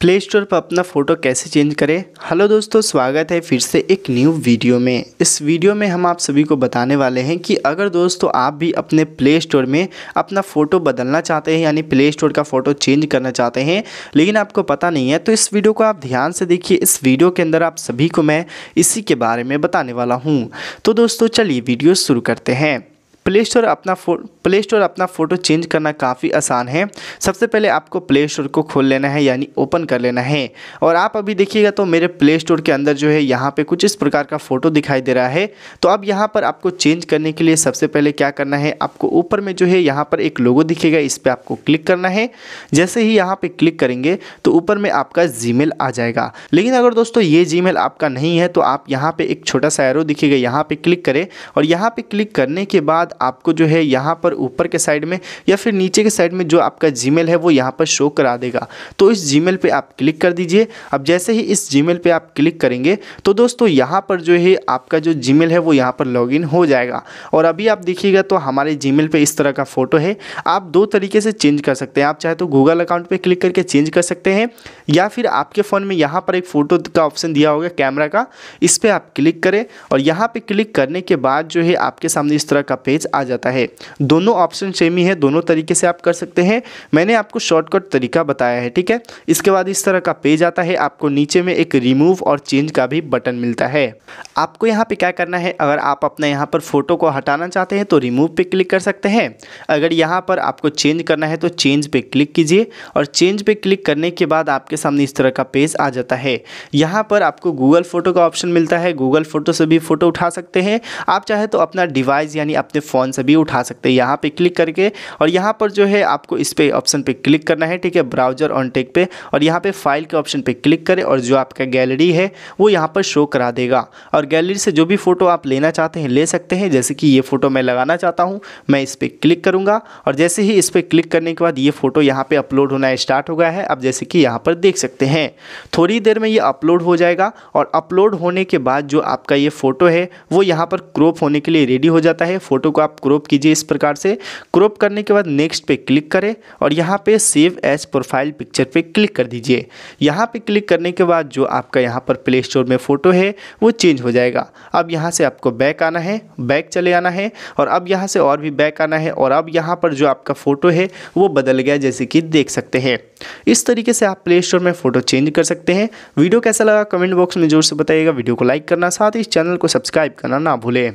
play store पर अपना photo कैसे चेंज करें हेलो दोस्तों स्वागत है फिर से एक न्यू वीडियो में इस वीडियो में हम आप सभी को बताने वाले हैं कि अगर दोस्तों आप भी अपने प्ले स्टोर में अपना फ़ोटो बदलना चाहते हैं यानी प्ले स्टोर का फ़ोटो चेंज करना चाहते हैं लेकिन आपको पता नहीं है तो इस वीडियो को आप ध्यान से देखिए इस वीडियो के अंदर आप सभी को मैं इसी के बारे में बताने वाला हूँ तो दोस्तों चलिए वीडियो शुरू करते हैं प्ले स्टोर अपना प्ले स्टोर अपना फ़ोटो चेंज करना काफ़ी आसान है सबसे पहले आपको प्ले स्टोर को खोल लेना है यानी ओपन कर लेना है और आप अभी देखिएगा तो मेरे प्ले स्टोर के अंदर जो है यहाँ पे कुछ इस प्रकार का फ़ोटो दिखाई दे रहा है तो अब यहाँ पर आपको चेंज करने के लिए सबसे पहले क्या करना है आपको ऊपर में जो है यहाँ पर एक लोगो दिखेगा इस पर आपको क्लिक करना है जैसे ही यहाँ पर क्लिक करेंगे तो ऊपर में आपका जी आ जाएगा लेकिन अगर दोस्तों ये जी आपका नहीं है तो आप यहाँ पर एक छोटा सा एरो दिखेगा यहाँ पर क्लिक करें और यहाँ पर क्लिक करने के बाद आपको जो है यहाँ पर ऊपर के साइड में या फिर नीचे के साइड में जो आपका जी है वो यहाँ पर शो करा देगा तो इस जी मेल आप क्लिक कर दीजिए अब जैसे ही इस जी मेल आप क्लिक करेंगे तो दोस्तों यहाँ पर जो है आपका जो जी है वो यहाँ पर लॉग हो जाएगा और अभी आप देखिएगा तो हमारे जी मेल इस तरह का फ़ोटो है आप दो तरीके से चेंज कर सकते हैं आप चाहे तो गूगल अकाउंट पे क्लिक करके चेंज कर सकते हैं या फिर आपके फ़ोन में यहाँ पर एक फ़ोटो का ऑप्शन दिया होगा कैमरा का इस पर आप क्लिक करें और यहाँ पर क्लिक करने के बाद जो है आपके सामने इस तरह का पेज पेज आ जाता है दोनों ऑप्शन सेम ही है दोनों तरीके से आप कर सकते हैं मैंने आपको शॉर्टकट तरीका बताया है ठीक है इसके बाद इस तरह का पेज आता है आपको नीचे में एक रिमूव और चेंज का भी बटन मिलता है आपको यहाँ पे क्या करना है अगर आप अपने यहाँ पर फोटो को हटाना चाहते हैं तो रिमूव पे क्लिक कर सकते हैं अगर यहाँ पर आपको चेंज करना है तो चेंज पे क्लिक कीजिए और चेंज पे क्लिक करने के बाद आपके सामने इस तरह का पेज आ जाता है यहाँ पर आपको गूगल फोटो का ऑप्शन मिलता है गूगल फोटो से भी फोटो उठा सकते हैं आप चाहे तो अपना डिवाइस यानी अपने फ़ोन से भी उठा सकते हैं यहाँ पे क्लिक करके और यहाँ पर जो है आपको इस पर ऑप्शन पे क्लिक करना है ठीक है ब्राउजर ऑन टेक पे और यहाँ पे फाइल के ऑप्शन पे क्लिक करें और जो आपका गैलरी है वो यहाँ पर शो करा देगा और गैलरी से जो भी फ़ोटो आप लेना चाहते हैं ले सकते हैं जैसे कि ये फ़ोटो मैं लगाना चाहता हूँ मैं इस पर क्लिक करूँगा और जैसे ही इस पर क्लिक करने के बाद ये फ़ोटो यहाँ पर अपलोड होना स्टार्ट हो गया है अब जैसे कि यहाँ पर देख सकते हैं थोड़ी देर में ये अपलोड हो जाएगा और अपलोड होने के बाद जो आपका ये फ़ोटो है वो यहाँ पर क्रॉप होने के लिए रेडी हो जाता है फ़ोटो को को आप क्रॉप कीजिए इस प्रकार से क्रॉप करने के बाद नेक्स्ट पे क्लिक करें और यहाँ पे सेव एज प्रोफाइल पिक्चर पे क्लिक कर दीजिए यहाँ पे क्लिक करने के बाद जो आपका यहाँ पर प्ले स्टोर में फ़ोटो है वो चेंज हो जाएगा अब यहाँ से आपको बैक आना है बैक चले आना है और अब यहाँ से और भी बैक आना है और अब यहाँ पर जो आपका फ़ोटो है वो बदल गया जैसे कि देख सकते हैं इस तरीके से आप प्ले स्टोर में फ़ोटो चेंज कर सकते हैं वीडियो कैसा लगा कमेंट बॉक्स में जोर से बताइएगा वीडियो को लाइक करना साथ ही इस चैनल को सब्सक्राइब करना ना भूलें